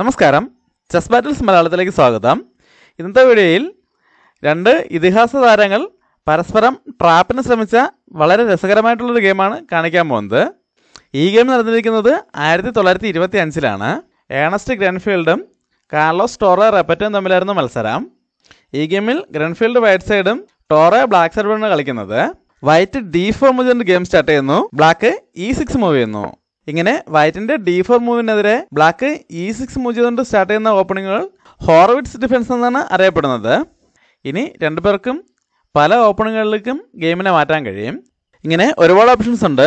നമസ്കാരം chess battles മലയാളത്തിലേക്ക് സ്വാഗതം ഇന്നത്തെ വീഡിയോയിൽ രണ്ട് ഇതിഹാസ താരങ്ങൾ പരസ്പരം ട്രാപ്പിന് ശ്രമിച്ച വളരെ രസകരമായിട്ടുള്ളൊരു ഗെയിമാണ് കാണിക്കാൻ പോകുന്നത് ഈ ഗെയിം നടന്നിരിക്കുന്നത് ആയിരത്തി തൊള്ളായിരത്തി ഇരുപത്തി അഞ്ചിലാണ് ഏണസ്റ്റ് ഗ്രൻഫീൽഡും കാർലോസ് ടോറ റെപ്പറ്റും തമ്മിലായിരുന്നു മത്സരം ഈ ഗെയിമിൽ ഗ്രൻഫീൽഡ് വൈറ്റ് സൈഡും ടോറ ബ്ലാക്ക് സൈഡുമാണ് കളിക്കുന്നത് വൈറ്റ് ഡി ഫോർ മുതൽ ഗെയിം സ്റ്റാർട്ട് ചെയ്യുന്നു ബ്ലാക്ക് ഇ സിക്സ് മൂവ് ചെയ്യുന്നു ഇങ്ങനെ വൈറ്റിന്റെ ഡി ഫോർ മൂവിനെതിരെ ബ്ലാക്ക് ഇ സിക്സ് മൂവ് ചെയ്തുകൊണ്ട് സ്റ്റാർട്ട് ചെയ്യുന്ന ഓപ്പണിങ്ങുകൾ ഹോർവിഡ്സ് ഡിഫൻസ് എന്നാണ് അറിയപ്പെടുന്നത് ഇനി രണ്ടു പേർക്കും പല ഓപ്പണിങ്ങുകളിലേക്കും ഗെയിമിനെ മാറ്റാൻ കഴിയും ഇങ്ങനെ ഒരുപാട് ഓപ്ഷൻസ് ഉണ്ട്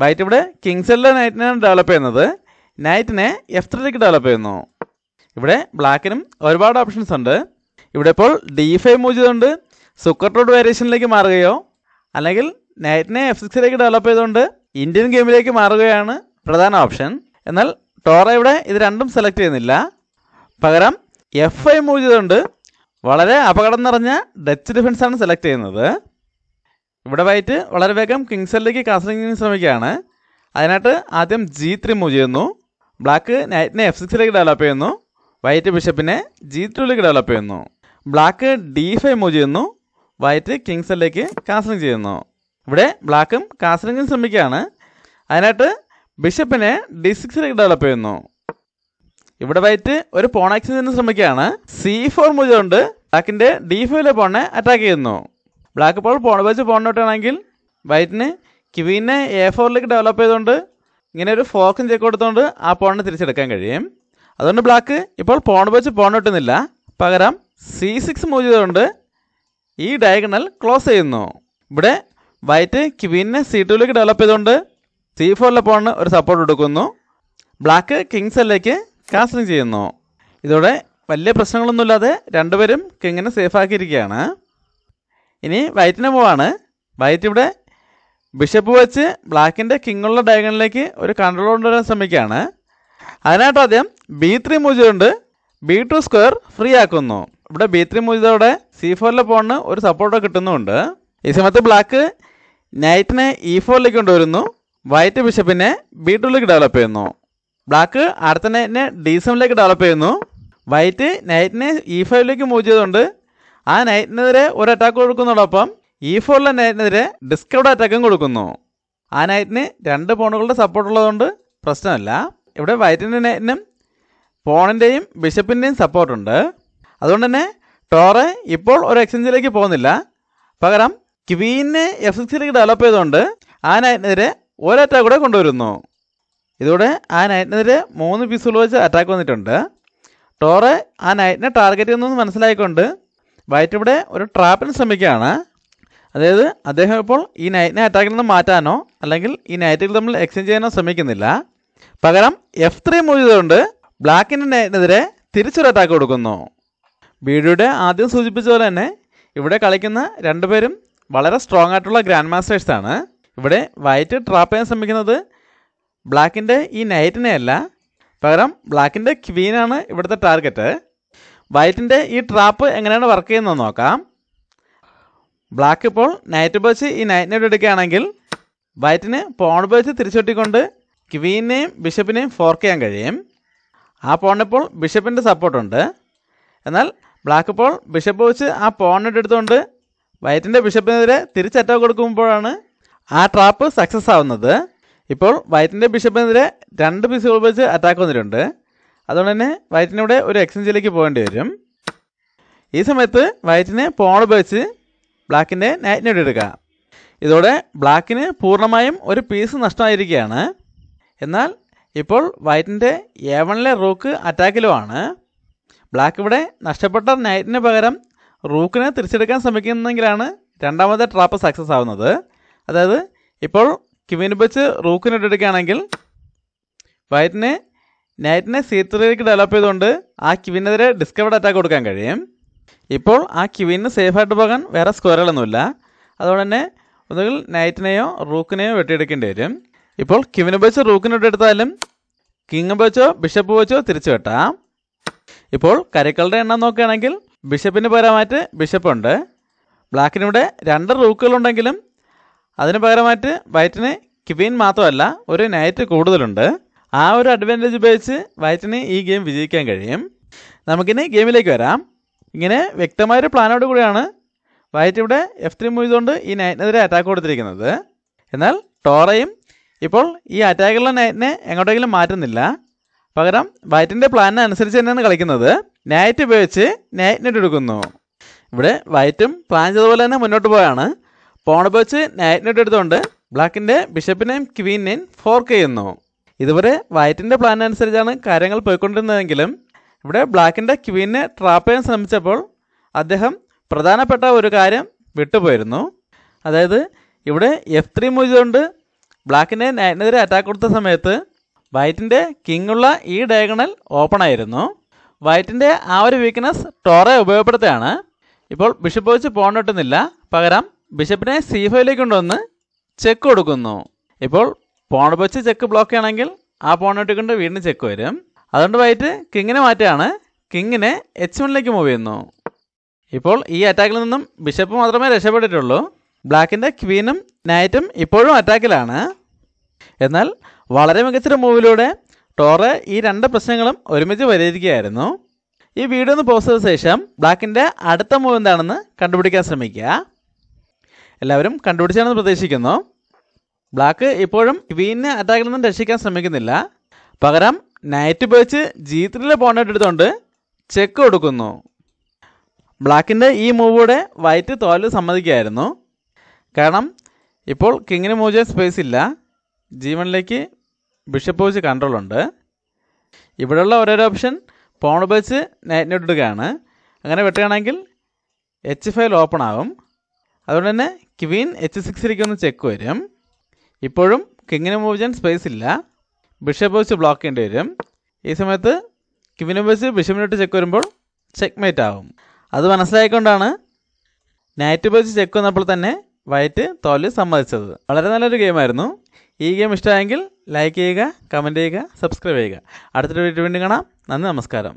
വൈറ്റ് ഇവിടെ കിങ്സെല്ലിലെ നൈറ്റിനാണ് ഡെവലപ്പ് ചെയ്യുന്നത് നൈറ്റിനെ എഫ് ത്രീക്ക് ഡെവലപ്പ് ചെയ്യുന്നു ഇവിടെ ബ്ലാക്കിനും ഒരുപാട് ഓപ്ഷൻസ് ഉണ്ട് ഇവിടെ ഇപ്പോൾ ഡി ഫൈവ് മൂവ് ചെയ്തുകൊണ്ട് സുക്കർ റോഡ് വേരിയേഷനിലേക്ക് മാറുകയോ അല്ലെങ്കിൽ നൈറ്റിനെ എഫ് സിക്സിലേക്ക് ഡെവലപ്പ് ചെയ്തുകൊണ്ട് ഇന്ത്യൻ ഗെയിമിലേക്ക് മാറുകയാണ് പ്രധാന ഓപ്ഷൻ എന്നാൽ ടോറ ഇവിടെ ഇത് രണ്ടും സെലക്ട് ചെയ്യുന്നില്ല പകരം എഫ് ഐ മൂവ് ചെയ്തുകൊണ്ട് വളരെ അപകടം നിറഞ്ഞ ഡച്ച് ഡിഫൻസാണ് സെലക്ട് ചെയ്യുന്നത് ഇവിടെ വൈറ്റ് വളരെ വേഗം കിങ്സലിലേക്ക് കാസലിംഗ് ശ്രമിക്കുകയാണ് അതിനായിട്ട് ആദ്യം ജി ത്രീ മൂവ് ചെയ്യുന്നു ബ്ലാക്ക് നൈറ്റിനെ എഫ് സിക്സിലേക്ക് ഡെവലപ്പ് ചെയ്യുന്നു വൈറ്റ് ബിഷപ്പിനെ ജി ത്രീയിലേക്ക് ഡെവലപ്പ് ചെയ്യുന്നു ബ്ലാക്ക് ഡി ഫൈവ് മൂവ് ചെയ്യുന്നു വൈറ്റ് കിങ്സലിലേക്ക് കാസലിംഗ് ചെയ്യുന്നു ഇവിടെ ബ്ലാക്കും കാസറിംഗും ശ്രമിക്കുകയാണ് അതിനായിട്ട് ബിഷപ്പിനെ ഡി സിക്സിലേക്ക് ഡെവലപ്പ് ചെയ്യുന്നു ഇവിടെ വൈറ്റ് ഒരു പോൺ ആക്സിന് ശ്രമിക്കുകയാണ് സി ഫോർ മുജുകൊണ്ട് ബ്ലാക്കിൻ്റെ ഡി ഫൈവിലെ പോണിനെ അറ്റാക്ക് ചെയ്യുന്നു ബ്ലാക്ക് ഇപ്പോൾ പോണ വെച്ച് പോണിനോട്ടാണെങ്കിൽ വൈറ്റിന് കിവീനെ എ ഫോറിലേക്ക് ഡെവലപ്പ് ചെയ്തുകൊണ്ട് ഇങ്ങനെ ഒരു ഫോക്കും ചെക്ക് കൊടുത്തുകൊണ്ട് ആ പോണിനെ തിരിച്ചെടുക്കാൻ കഴിയും അതുകൊണ്ട് ബ്ലാക്ക് ഇപ്പോൾ പോണ വെച്ച് പോൺ പകരം സി സിക്സ് മൂവ് ചെയ്തുകൊണ്ട് ഈ ഡയഗണൽ ക്ലോസ് ചെയ്യുന്നു ഇവിടെ വൈറ്റ് ക്വീനിനെ സി ടുവിലേക്ക് ഡെവലപ്പ് ചെയ്തുകൊണ്ട് സി ഫോറിലെ പോണിന് ഒരു സപ്പോർട്ട് കൊടുക്കുന്നു ബ്ലാക്ക് കിങ്സ് എല്ലേക്ക് കാസ്റ്റിംഗ് ചെയ്യുന്നു ഇതോടെ വലിയ പ്രശ്നങ്ങളൊന്നുമില്ലാതെ രണ്ടുപേരും കിങ്ങിനെ സേഫാക്കിയിരിക്കുകയാണ് ഇനി വൈറ്റിനെ പോവാണ് വൈറ്റ് ഇവിടെ ബിഷപ്പ് വെച്ച് ബ്ലാക്കിൻ്റെ കിങ്ങുള്ള ഡയഗണിലേക്ക് ഒരു കൺട്രോൾ കൊണ്ടുവരാൻ ശ്രമിക്കുകയാണ് അതിനായിട്ട് ആദ്യം ബി ത്രീ മൂജിതുകൊണ്ട് ബി ടു സ്ക്വയർ ഫ്രീ ആക്കുന്നു ഇവിടെ ബി ത്രീ മൂജിതോടെ സി ഫോറിലെ പോണിന് ഒരു സപ്പോർട്ട് കിട്ടുന്നുമുണ്ട് ഈ സമയത്ത് ബ്ലാക്ക് നൈറ്റിനെ ഇ e ഫോറിലേക്ക് കൊണ്ടുവരുന്നു വൈറ്റ് ബിഷപ്പിനെ ബി ടൂലേക്ക് ഡെവലപ്പ് ചെയ്യുന്നു ബ്ലാക്ക് അടുത്ത നൈറ്റിനെ ഡി സെവനിലേക്ക് ഡെവലപ്പ് ചെയ്യുന്നു വൈറ്റ് നൈറ്റിനെ ഇ e ഫൈവിലേക്ക് മൂവ് ചെയ്തുകൊണ്ട് ആ നൈറ്റിനെതിരെ ഒരു അറ്റാക്ക് കൊടുക്കുന്നതോടൊപ്പം ഇ e ഫോറിലെ നൈറ്റിനെതിരെ ഡിസ്കൗണ്ട് അറ്റാക്കും കൊടുക്കുന്നു ആ നൈറ്റിന് രണ്ട് പോണുകളുടെ സപ്പോർട്ട് ഉള്ളതുകൊണ്ട് പ്രശ്നമില്ല ഇവിടെ വൈറ്റിൻ്റെ നൈറ്റിനും പോണിൻ്റെയും ബിഷപ്പിൻ്റെയും സപ്പോർട്ടുണ്ട് അതുകൊണ്ട് തന്നെ ടോറെ ഇപ്പോൾ ഒരു എക്സ്ചേഞ്ചിലേക്ക് പോകുന്നില്ല പകരം ക്വീനെ എഫ് സിക്സിലേക്ക് ഡെവലപ്പ് ചെയ്തുകൊണ്ട് ആ നൈറ്റിനെതിരെ അറ്റാക്ക് കൂടെ കൊണ്ടുവരുന്നു ഇതോടെ ആ നൈറ്റിനെതിരെ മൂന്ന് പീസുകൾ വെച്ച് അറ്റാക്ക് വന്നിട്ടുണ്ട് ടോറെ ആ നൈറ്റിനെ ടാർഗറ്റ് ചെയ്യുന്നു മനസ്സിലായിക്കൊണ്ട് വൈറ്റ് ഇവിടെ ഒരു ട്രാപ്പിന് ശ്രമിക്കുകയാണ് അതായത് അദ്ദേഹം ഇപ്പോൾ ഈ നൈറ്റിനെ അറ്റാക്കിൽ നിന്ന് മാറ്റാനോ അല്ലെങ്കിൽ ഈ നൈറ്റുകൾ തമ്മിൽ എക്സ്ചേഞ്ച് ചെയ്യാനോ ശ്രമിക്കുന്നില്ല പകരം എഫ് ത്രീ മൂവ് ചെയ്തുകൊണ്ട് ബ്ലാക്കിൻ്റെ നൈറ്റിനെതിരെ തിരിച്ചൊരു അറ്റാക്ക് കൊടുക്കുന്നു വീഡിയോയുടെ ആദ്യം സൂചിപ്പിച്ച പോലെ തന്നെ ഇവിടെ കളിക്കുന്ന രണ്ടുപേരും വളരെ സ്ട്രോങ് ആയിട്ടുള്ള ഗ്രാൻഡ് ആണ് ഇവിടെ വൈറ്റ് ട്രാപ്പ് ചെയ്യാൻ ശ്രമിക്കുന്നത് ബ്ലാക്കിൻ്റെ ഈ നൈറ്റിനെ അല്ല പകരം ബ്ലാക്കിൻ്റെ ക്വീനാണ് ഇവിടുത്തെ ടാർഗറ്റ് വൈറ്റിൻ്റെ ഈ ട്രാപ്പ് എങ്ങനെയാണ് വർക്ക് ചെയ്യുന്നത് നോക്കാം ബ്ലാക്ക് ഇപ്പോൾ നൈറ്റ് ബേച്ച് ഈ നൈറ്റിനെ എടുക്കുകയാണെങ്കിൽ വൈറ്റിന് പോൺ ബേച്ച് തിരിച്ചുകൊട്ടിക്കൊണ്ട് ക്വീനെയും ബിഷപ്പിനെയും ഫോർക്ക് ചെയ്യാൻ കഴിയും ആ പോണിപ്പോൾ ബിഷപ്പിൻ്റെ സപ്പോർട്ടുണ്ട് എന്നാൽ ബ്ലാക്ക് ഇപ്പോൾ ബിഷപ്പ് വെച്ച് ആ പോണിട്ട് എടുത്തുകൊണ്ട് വൈറ്റിന്റെ ബിഷപ്പിനെതിരെ തിരിച്ചറ്റാക്ക് കൊടുക്കുമ്പോഴാണ് ആ ട്രാപ്പ് സക്സസ് ആവുന്നത് ഇപ്പോൾ വൈറ്റിൻ്റെ ബിഷപ്പിനെതിരെ രണ്ട് പീസുകൾ വെച്ച് അറ്റാക്ക് വന്നിട്ടുണ്ട് അതുകൊണ്ട് തന്നെ വൈറ്റിനിവിടെ ഒരു എക്സ്ചേഞ്ചിലേക്ക് പോകേണ്ടി വരും ഈ സമയത്ത് വൈറ്റിന് പോൺ ഉപയോഗിച്ച് ബ്ലാക്കിൻ്റെ നൈറ്റിനെ എടുക്കാം ഇതോടെ ബ്ലാക്കിന് പൂർണ്ണമായും ഒരു പീസ് നഷ്ടമായിരിക്കുകയാണ് എന്നാൽ ഇപ്പോൾ വൈറ്റിൻ്റെ എ വണിലെ റൂക്ക് അറ്റാക്കിലുമാണ് ബ്ലാക്ക് ഇവിടെ നഷ്ടപ്പെട്ട നൈറ്റിന് പകരം റൂക്കിനെ തിരിച്ചെടുക്കാൻ ശ്രമിക്കുന്നെങ്കിലാണ് രണ്ടാമത്തെ ട്രാപ്പ് സക്സസ് ആവുന്നത് അതായത് ഇപ്പോൾ ക്യൂവിൻ വെച്ച് റൂക്കിനെ ഇട്ടെടുക്കുകയാണെങ്കിൽ വൈറ്റിനെ നൈറ്റിനെ സി ത്രീയിലേക്ക് ഡെവലപ്പ് ചെയ്തുകൊണ്ട് ആ ക്യൂവിനെതിരെ ഡിസ്കവർഡ് അറ്റാക്ക് കൊടുക്കാൻ കഴിയും ഇപ്പോൾ ആ ക്യൂവിന് സേഫായിട്ട് പോകാൻ വേറെ സ്ക്വയറുകളൊന്നുമില്ല അതുകൊണ്ട് തന്നെ ഒന്നുകിൽ നൈറ്റിനെയോ റൂക്കിനെയോ വെട്ടിയെടുക്കേണ്ടി വരും ഇപ്പോൾ ക്യൂവിനെ വെച്ച് റൂക്കിനെ ഇട്ടെടുത്താലും കിങ് വെച്ചോ ബിഷപ്പ് വെച്ചോ തിരിച്ചു വെട്ടാം ഇപ്പോൾ കരുക്കളുടെ എണ്ണം നോക്കുകയാണെങ്കിൽ ബിഷപ്പിന് പകരമായിട്ട് ബിഷപ്പുണ്ട് ബ്ലാക്കിനിവിടെ രണ്ട് റൂക്കുകളുണ്ടെങ്കിലും അതിന് പകരമായിട്ട് വൈറ്റിന് ക്വീൻ മാത്രമല്ല ഒരു നൈറ്റ് കൂടുതലുണ്ട് ആ ഒരു അഡ്വാൻറ്റേജ് ഉപയോഗിച്ച് വൈറ്റിന് ഈ ഗെയിം വിജയിക്കാൻ കഴിയും നമുക്കിനി ഗെയിമിലേക്ക് വരാം ഇങ്ങനെ വ്യക്തമായൊരു പ്ലാനോട് കൂടിയാണ് വൈറ്റ് ഇവിടെ എഫ് ത്രീ മൂവ് ചെയ്തുകൊണ്ട് ഈ നൈറ്റിനെതിരെ അറ്റാക്ക് കൊടുത്തിരിക്കുന്നത് എന്നാൽ ടോറയും ഇപ്പോൾ ഈ അറ്റാക്കുള്ള നൈറ്റിനെ എങ്ങോട്ടെങ്കിലും മാറ്റുന്നില്ല പകരം വൈറ്റിൻ്റെ പ്ലാനിനനുസരിച്ച് തന്നെയാണ് കളിക്കുന്നത് നൈറ്റ് ഉപയോഗിച്ച് നൈറ്റ് നെറ്റ് എടുക്കുന്നു ഇവിടെ വൈറ്റും പ്ലാൻ ചെയ്തതുപോലെ തന്നെ മുന്നോട്ട് പോയാണ് പോൺ ഉപയോഗിച്ച് നൈറ്റ് നെറ്റ് എടുത്തുകൊണ്ട് ബ്ലാക്കിൻ്റെ ബിഷപ്പിനെയും ക്വീനിനെയും ഫോർക്ക് ചെയ്യുന്നു ഇതുവരെ വൈറ്റിൻ്റെ പ്ലാൻ അനുസരിച്ചാണ് കാര്യങ്ങൾ പോയിക്കൊണ്ടിരുന്നതെങ്കിലും ഇവിടെ ബ്ലാക്കിൻ്റെ ക്വീനെ ട്രാപ്പ് ചെയ്യാൻ ശ്രമിച്ചപ്പോൾ അദ്ദേഹം പ്രധാനപ്പെട്ട ഒരു കാര്യം വിട്ടുപോയിരുന്നു അതായത് ഇവിടെ എഫ് ത്രീ മൂജുകൊണ്ട് ബ്ലാക്കിൻ്റെ നൈറ്റിനെതിരെ അറ്റാക്ക് കൊടുത്ത സമയത്ത് വൈറ്റിൻ്റെ കിങ്ങുള്ള ഈ ഡയഗണൽ ഓപ്പൺ ആയിരുന്നു വൈറ്റിൻ്റെ ആ ഒരു വീക്ക്നെസ് ടോറെ ഉപയോഗപ്പെടുത്തുകയാണ് ഇപ്പോൾ ബിഷപ്പ് വെച്ച് പോണ്ടിട്ടുന്നില്ല പകരം ബിഷപ്പിനെ സി ഫൈവിലേക്ക് കൊണ്ടുവന്ന് ചെക്ക് കൊടുക്കുന്നു ഇപ്പോൾ പോണ്ട് വെച്ച് ചെക്ക് ബ്ലോക്ക് ആണെങ്കിൽ ആ പോണ്ടിട്ട് കൊണ്ട് വീണ്ടും ചെക്ക് വരും അതുകൊണ്ട് വൈറ്റ് കിങ്ങിനെ മാറ്റുകയാണ് കിങ്ങിനെ എച്ച് വണ്ണിലേക്ക് മൂവ് ചെയ്യുന്നു ഇപ്പോൾ ഈ അറ്റാക്കിൽ നിന്നും ബിഷപ്പ് മാത്രമേ രക്ഷപ്പെട്ടിട്ടുള്ളൂ ബ്ലാക്കിൻ്റെ ക്വീനും നൈറ്റും ഇപ്പോഴും അറ്റാക്കിലാണ് എന്നാൽ വളരെ മികച്ചൊരു മൂവിലൂടെ ടോറെ ഈ രണ്ട് പ്രശ്നങ്ങളും ഒരുമിച്ച് പരിഹരിക്കുകയായിരുന്നു ഈ വീഡിയോ ഒന്ന് പോസ്റ്റ് ചെയ്ത ശേഷം ബ്ലാക്കിൻ്റെ അടുത്ത മൂവ് എന്താണെന്ന് കണ്ടുപിടിക്കാൻ ശ്രമിക്കുക എല്ലാവരും കണ്ടുപിടിച്ചാണെന്ന് പ്രതീക്ഷിക്കുന്നു ബ്ലാക്ക് ഇപ്പോഴും ക്വീനിനെ അറ്റാക്കിൽ നിന്നും രക്ഷിക്കാൻ ശ്രമിക്കുന്നില്ല പകരം നൈറ്റ് ഉപയോഗിച്ച് ജി ത്രീയിലെ പോണ്ടെടുത്തുകൊണ്ട് ചെക്ക് കൊടുക്കുന്നു ബ്ലാക്കിൻ്റെ ഈ മൂവോടെ വൈറ്റ് തോല് സമ്മതിക്കുകയായിരുന്നു കാരണം ഇപ്പോൾ കിങ്ങിന് മൂവ് ചെയ്യാൻ സ്പേസ് ഇല്ല ജീവനിലേക്ക് ബിഷപ്പ് കൺട്രോൾ ഉണ്ട് ഇവിടെയുള്ള ഓരോരോ ഓപ്ഷൻ പോൺ ഉപയോഗിച്ച് നൈറ്റ് നോട്ട് ഇടുകയാണ് അങ്ങനെ വെട്ടുകയാണെങ്കിൽ എച്ച് ഫയൽ ഓപ്പൺ ആകും അതുകൊണ്ട് തന്നെ ക്വീൻ എച്ച് സിക്സിലേക്ക് ഒന്ന് ചെക്ക് വരും ഇപ്പോഴും കിങ്ങിന് മൂവ് ചെയ്യാൻ സ്പേസ് ഇല്ല ബിഷപ്പ് വെച്ച് ബ്ലോക്ക് ചെയ്യേണ്ടി വരും ഈ സമയത്ത് ക്വീനും വെച്ച് ബിഷപ്പിനോട്ട് ചെക്ക് വരുമ്പോൾ ചെക്ക് മേറ്റ് ആവും അത് മനസ്സിലായിക്കൊണ്ടാണ് നൈറ്റ് വെച്ച് ചെക്ക് വന്നപ്പോൾ തന്നെ വൈറ്റ് തോല് സമ്മതിച്ചത് വളരെ നല്ലൊരു ഗെയിമായിരുന്നു ഈ ഗെയിം ഇഷ്ടമായെങ്കിൽ ലൈക്ക് ചെയ്യുക കമൻറ്റ് ചെയ്യുക സബ്സ്ക്രൈബ് ചെയ്യുക അടുത്തൊരു വീഡിയോ വീണ്ടും കാണാം നന്ദി നമസ്കാരം